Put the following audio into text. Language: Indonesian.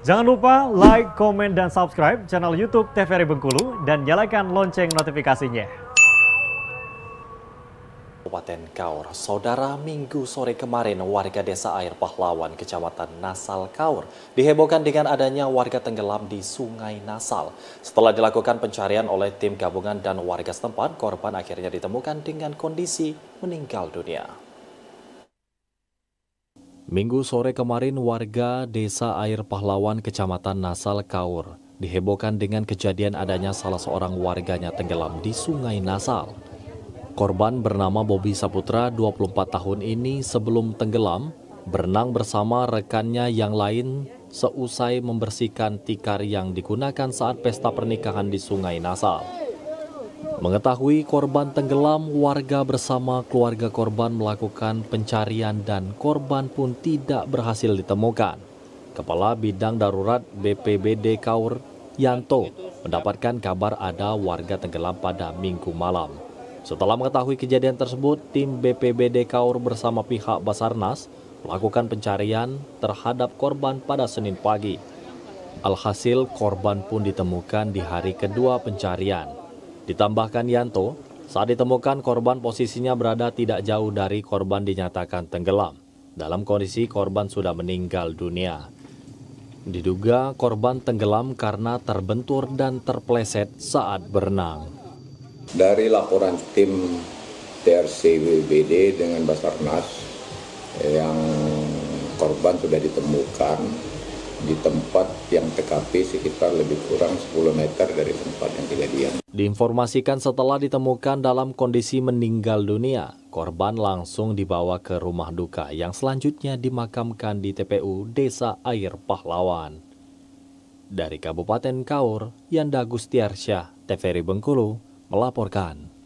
Jangan lupa like, komen, dan subscribe channel YouTube TVRI Bengkulu dan nyalakan lonceng notifikasinya. Kabupaten Kaur, saudara minggu sore kemarin warga desa air pahlawan kecamatan Nasal Kaur dihebohkan dengan adanya warga tenggelam di sungai Nasal. Setelah dilakukan pencarian oleh tim gabungan dan warga setempat, korban akhirnya ditemukan dengan kondisi meninggal dunia. Minggu sore kemarin warga desa Air Pahlawan kecamatan Nasal Kaur dihebohkan dengan kejadian adanya salah seorang warganya tenggelam di sungai Nasal. Korban bernama Bobi Saputra 24 tahun ini sebelum tenggelam berenang bersama rekannya yang lain seusai membersihkan tikar yang digunakan saat pesta pernikahan di sungai Nasal. Mengetahui korban tenggelam, warga bersama keluarga korban melakukan pencarian dan korban pun tidak berhasil ditemukan. Kepala Bidang Darurat BPBD Kaur, Yanto, mendapatkan kabar ada warga tenggelam pada minggu malam. Setelah mengetahui kejadian tersebut, tim BPBD Kaur bersama pihak Basarnas melakukan pencarian terhadap korban pada Senin pagi. Alhasil, korban pun ditemukan di hari kedua pencarian. Ditambahkan Yanto, saat ditemukan korban posisinya berada tidak jauh dari korban dinyatakan tenggelam. Dalam kondisi korban sudah meninggal dunia. Diduga korban tenggelam karena terbentur dan terpleset saat berenang. Dari laporan tim trc WBD dengan Basarnas eh, yang korban sudah ditemukan di tempat yang TKP sekitar lebih kurang 10 meter dari tempat yang kejadian. Diinformasikan setelah ditemukan dalam kondisi meninggal dunia, korban langsung dibawa ke rumah duka yang selanjutnya dimakamkan di TPU Desa Air Pahlawan. Dari Kabupaten Kaur, Yanda Gustiarsyah, TVRI Bengkulu, melaporkan.